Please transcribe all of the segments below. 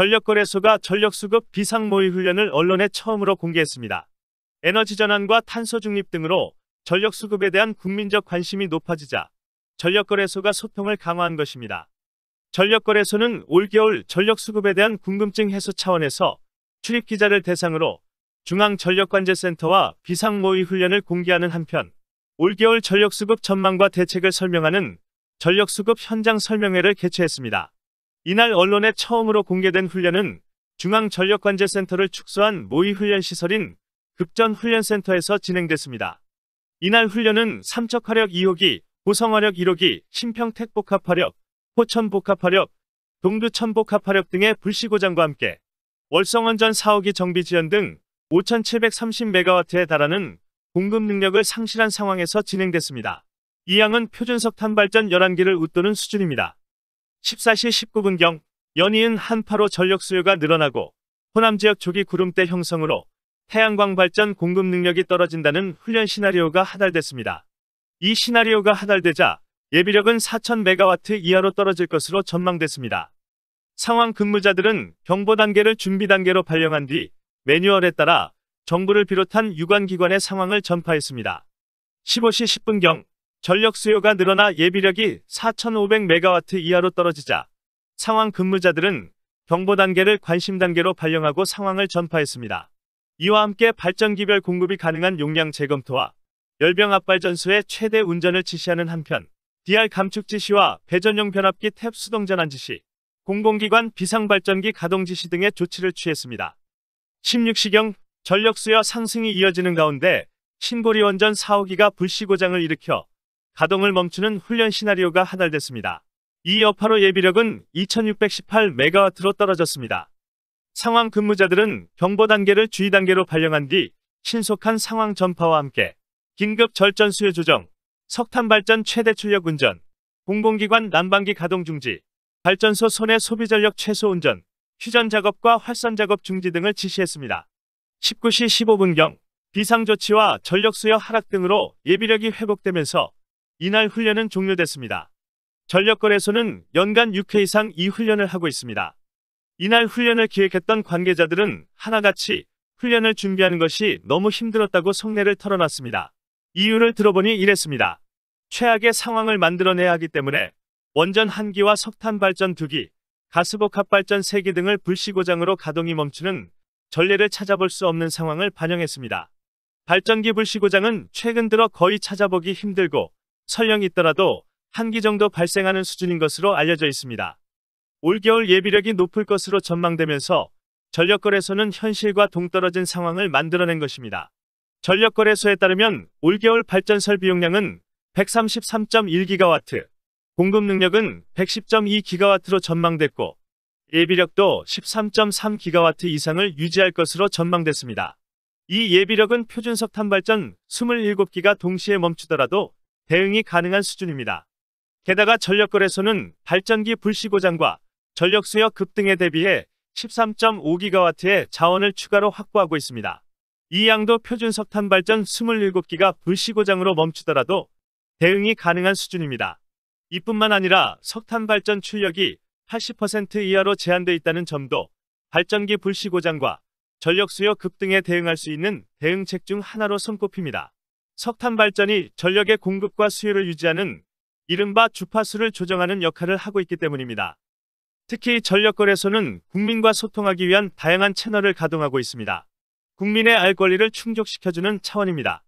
전력거래소가 전력수급 비상모의 훈련을 언론에 처음으로 공개했습니다. 에너지 전환과 탄소 중립 등으로 전력수급에 대한 국민적 관심이 높아지자 전력거래소가 소통을 강화한 것입니다. 전력거래소는 올겨울 전력수급에 대한 궁금증 해소 차원에서 출입기자를 대상으로 중앙전력관제센터와 비상모의 훈련을 공개하는 한편 올겨울 전력수급 전망과 대책을 설명하는 전력수급 현장 설명회를 개최했습니다. 이날 언론에 처음으로 공개된 훈련은 중앙전력관제센터를 축소한 모의 훈련시설인 급전훈련센터에서 진행됐습니다. 이날 훈련은 삼척화력 2호기, 고성화력 1호기, 신평택복합화력, 포천복합화력, 동두천복합화력 등의 불시고장과 함께 월성원전 4호기 정비 지연 등5 7 3 0 m 가와에 달하는 공급 능력을 상실한 상황에서 진행됐습니다. 이 양은 표준석 탄발전 11기를 웃도는 수준입니다. 14시 19분경 연이은 한파로 전력 수요가 늘어나고 호남 지역 조기 구름대 형성으로 태양광 발전 공급 능력이 떨어진다는 훈련 시나리오가 하달됐습니다. 이 시나리오가 하달되자 예비력은 4,000메가와트 이하로 떨어질 것으로 전망됐습니다. 상황 근무자들은 경보 단계를 준비 단계로 발령한 뒤 매뉴얼에 따라 정부를 비롯한 유관기관의 상황을 전파했습니다. 15시 10분경 전력 수요가 늘어나 예비력이 4,500메가와트 이하로 떨어지자 상황 근무자들은 경보 단계를 관심 단계로 발령하고 상황을 전파했습니다. 이와 함께 발전기별 공급이 가능한 용량 재검토와 열병 앞발 전수의 최대 운전을 지시하는 한편 DR 감축 지시와 배전용 변압기 탭 수동 전환 지시, 공공기관 비상발전기 가동 지시 등의 조치를 취했습니다. 16시경 전력 수요 상승이 이어지는 가운데 신고리 원전 4호기가 불시 고장을 일으켜 가동을 멈추는 훈련 시나리오가 하달됐습니다. 이 여파로 예비력은 2 6 1 8 m 가와로 떨어졌습니다. 상황 근무자들은 경보 단계를 주의 단계로 발령한 뒤 신속한 상황 전파와 함께 긴급 절전 수요 조정, 석탄 발전 최대 출력 운전, 공공기관 난방기 가동 중지, 발전소 손해 소비 전력 최소 운전, 휴전 작업과 활선 작업 중지 등을 지시했습니다. 19시 15분경 비상조치와 전력 수요 하락 등으로 예비력이 회복되면서 이날 훈련은 종료됐습니다. 전력거래소는 연간 6회 이상 이 훈련을 하고 있습니다. 이날 훈련을 기획했던 관계자들은 하나같이 훈련을 준비하는 것이 너무 힘들었다고 속내를 털어놨습니다. 이유를 들어보니 이랬습니다. 최악의 상황을 만들어내야 하기 때문에 원전 한기와 석탄 발전 2기 가스복합 발전 3기 등을 불시고장으로 가동이 멈추는 전례를 찾아볼 수 없는 상황을 반영했습니다. 발전기 불시고장은 최근 들어 거의 찾아보기 힘들고 설령 있더라도 한기 정도 발생하는 수준인 것으로 알려져 있습니다. 올겨울 예비력이 높을 것으로 전망되면서 전력거래소는 현실과 동떨어진 상황을 만들어낸 것입니다. 전력거래소에 따르면 올겨울 발전설 비용량은 133.1기가와트, 공급 능력은 110.2기가와트로 전망됐고 예비력도 13.3기가와트 이상을 유지할 것으로 전망됐습니다. 이 예비력은 표준석 탄발전 27기가 동시에 멈추더라도 대응이 가능한 수준입니다. 게다가 전력거래소는 발전기 불시 고장과 전력 수요 급등에 대비해 13.5기가와트의 자원을 추가로 확보하고 있습니다. 이 양도 표준 석탄 발전 27기가 불시 고장으로 멈추더라도 대응이 가능한 수준입니다. 이뿐만 아니라 석탄 발전 출력이 80% 이하로 제한되어 있다는 점도 발전기 불시 고장과 전력 수요 급등에 대응할 수 있는 대응책 중 하나로 손꼽힙니다. 석탄 발전이 전력의 공급과 수요를 유지하는 이른바 주파수를 조정하는 역할을 하고 있기 때문입니다. 특히 전력거래소는 국민과 소통하기 위한 다양한 채널을 가동하고 있습니다. 국민의 알 권리를 충족시켜주는 차원입니다.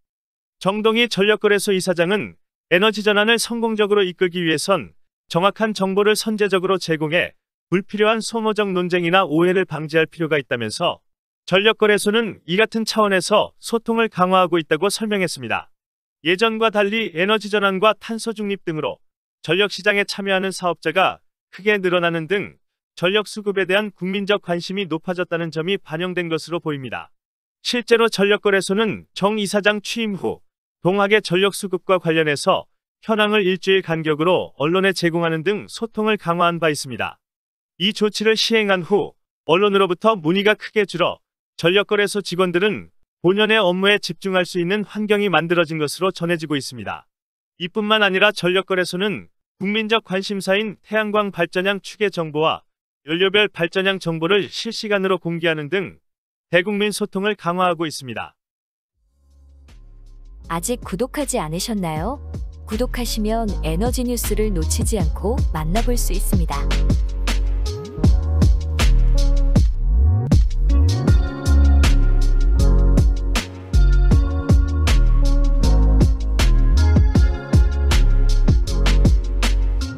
정동희 전력거래소 이사장은 에너지 전환을 성공적으로 이끌기 위해선 정확한 정보를 선제적으로 제공해 불필요한 소모적 논쟁이나 오해를 방지할 필요가 있다면서 전력거래소는 이 같은 차원에서 소통을 강화하고 있다고 설명했습니다. 예전과 달리 에너지 전환과 탄소 중립 등으로 전력 시장에 참여하는 사업자가 크게 늘어나는 등 전력 수급에 대한 국민적 관심이 높아졌다는 점이 반영된 것으로 보입니다. 실제로 전력거래소는 정 이사장 취임 후 동학의 전력 수급과 관련해서 현황을 일주일 간격으로 언론에 제공하는 등 소통을 강화한 바 있습니다. 이 조치를 시행한 후 언론으로부터 문의가 크게 줄어 전력거래소 직원들은 본연의 업무에 집중할 수 있는 환경이 만들어진 것으로 전해지고 있습니다. 이뿐만 아니라 전력거래소는 국민적 관심사인 태양광 발전량 추계 정보와 연료별 발전량 정보를 실시간으로 공개하는 등 대국민 소통을 강화하고 있습니다. 아직 구독하지 않으셨나요? 구독하시면 에너지 뉴스를 놓치지 않고 만나볼 수 있습니다.